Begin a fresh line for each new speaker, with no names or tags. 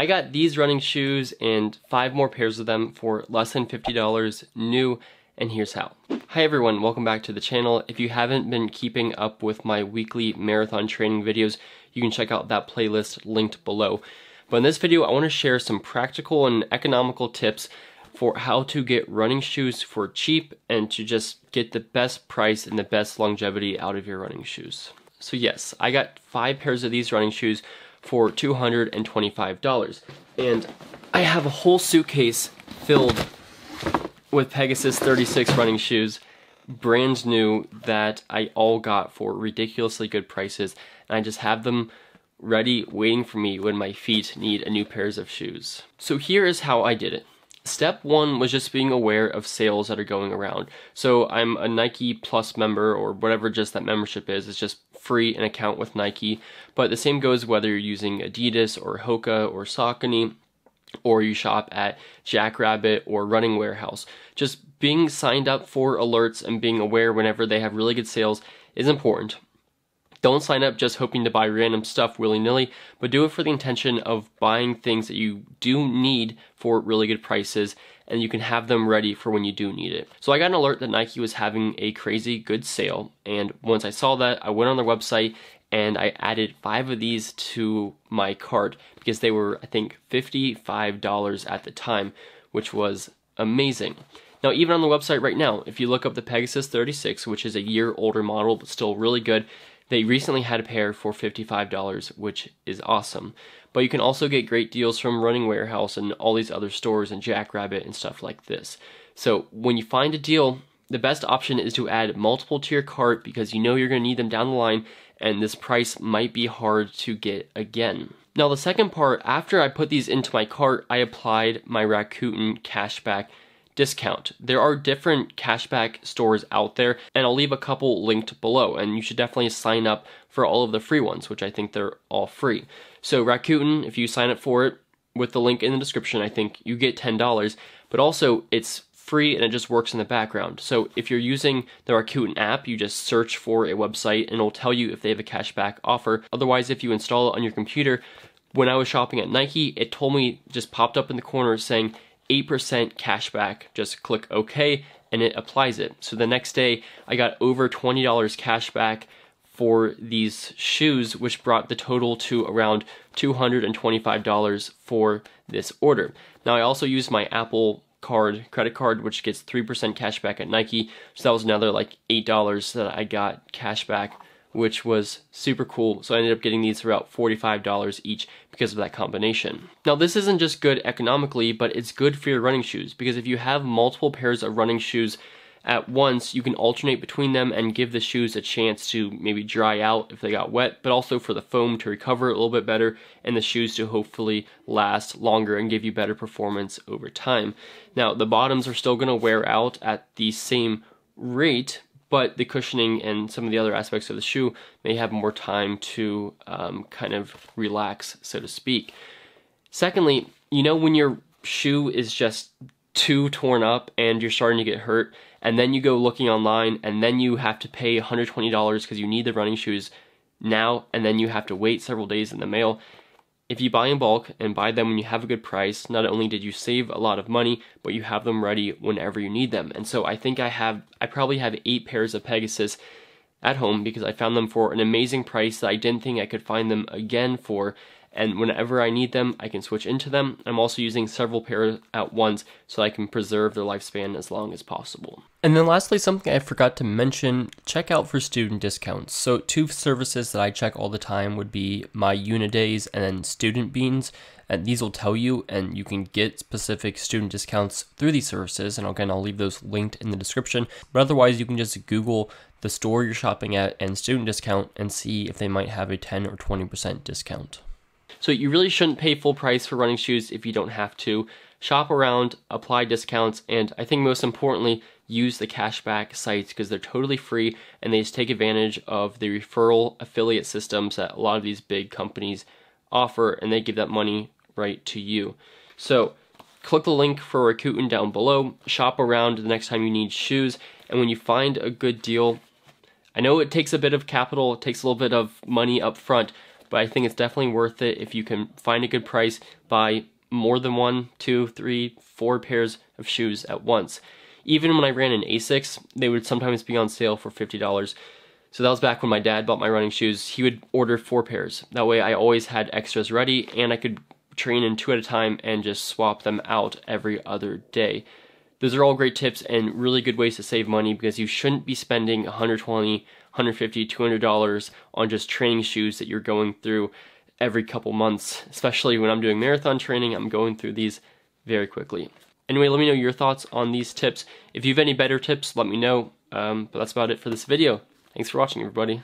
I got these running shoes and five more pairs of them for less than $50 new, and here's how. Hi everyone, welcome back to the channel. If you haven't been keeping up with my weekly marathon training videos, you can check out that playlist linked below. But in this video, I wanna share some practical and economical tips for how to get running shoes for cheap and to just get the best price and the best longevity out of your running shoes. So yes, I got five pairs of these running shoes for $225. And I have a whole suitcase filled with Pegasus 36 running shoes, brand new, that I all got for ridiculously good prices. And I just have them ready, waiting for me when my feet need a new pairs of shoes. So here is how I did it. Step one was just being aware of sales that are going around. So I'm a Nike Plus member or whatever just that membership is. It's just free an account with Nike. But the same goes whether you're using Adidas or Hoka or Saucony or you shop at Jackrabbit or Running Warehouse. Just being signed up for alerts and being aware whenever they have really good sales is important. Don't sign up just hoping to buy random stuff willy-nilly, but do it for the intention of buying things that you do need for really good prices and you can have them ready for when you do need it. So I got an alert that Nike was having a crazy good sale and once I saw that, I went on their website and I added five of these to my cart because they were, I think, $55 at the time, which was amazing. Now, even on the website right now, if you look up the Pegasus 36, which is a year older model, but still really good, they recently had a pair for $55, which is awesome. But you can also get great deals from Running Warehouse and all these other stores and Jackrabbit and stuff like this. So when you find a deal, the best option is to add multiple to your cart because you know you're going to need them down the line and this price might be hard to get again. Now the second part, after I put these into my cart, I applied my Rakuten cashback discount. There are different cashback stores out there, and I'll leave a couple linked below. And you should definitely sign up for all of the free ones, which I think they're all free. So, Rakuten, if you sign up for it with the link in the description, I think you get $10, but also it's free and it just works in the background. So if you're using the Rakuten app, you just search for a website and it'll tell you if they have a cashback offer. Otherwise, if you install it on your computer, when I was shopping at Nike, it told me, just popped up in the corner saying, 8% cashback. Just click OK and it applies it. So the next day, I got over $20 cashback for these shoes, which brought the total to around $225 for this order. Now, I also used my Apple card, credit card, which gets 3% cash back at Nike. So that was another like $8 that I got cash back which was super cool. So I ended up getting these for about $45 each because of that combination. Now this isn't just good economically, but it's good for your running shoes because if you have multiple pairs of running shoes at once, you can alternate between them and give the shoes a chance to maybe dry out if they got wet, but also for the foam to recover a little bit better and the shoes to hopefully last longer and give you better performance over time. Now, the bottoms are still gonna wear out at the same rate, but the cushioning and some of the other aspects of the shoe may have more time to um, kind of relax, so to speak. Secondly, you know when your shoe is just too torn up and you're starting to get hurt, and then you go looking online, and then you have to pay $120 because you need the running shoes now, and then you have to wait several days in the mail, if you buy in bulk and buy them when you have a good price, not only did you save a lot of money, but you have them ready whenever you need them. And so I think I have, I probably have eight pairs of Pegasus at home because I found them for an amazing price that I didn't think I could find them again for and whenever I need them, I can switch into them. I'm also using several pairs at once so I can preserve their lifespan as long as possible. And then lastly, something I forgot to mention, check out for student discounts. So two services that I check all the time would be my Unidays and then Student Beans, and these will tell you and you can get specific student discounts through these services, and again, I'll leave those linked in the description, but otherwise you can just Google the store you're shopping at and student discount and see if they might have a 10 or 20% discount. So you really shouldn't pay full price for running shoes if you don't have to. Shop around, apply discounts, and I think most importantly, use the cashback sites because they're totally free and they just take advantage of the referral affiliate systems that a lot of these big companies offer and they give that money right to you. So click the link for Rakuten down below, shop around the next time you need shoes, and when you find a good deal, I know it takes a bit of capital, it takes a little bit of money up front, but I think it's definitely worth it if you can find a good price, buy more than one, two, three, four pairs of shoes at once. Even when I ran in ASICS, they would sometimes be on sale for $50. So that was back when my dad bought my running shoes. He would order four pairs. That way I always had extras ready and I could train in two at a time and just swap them out every other day. Those are all great tips and really good ways to save money because you shouldn't be spending 120, 150, 200 dollars on just training shoes that you're going through every couple months. Especially when I'm doing marathon training, I'm going through these very quickly. Anyway, let me know your thoughts on these tips. If you have any better tips, let me know. Um, but that's about it for this video. Thanks for watching, everybody.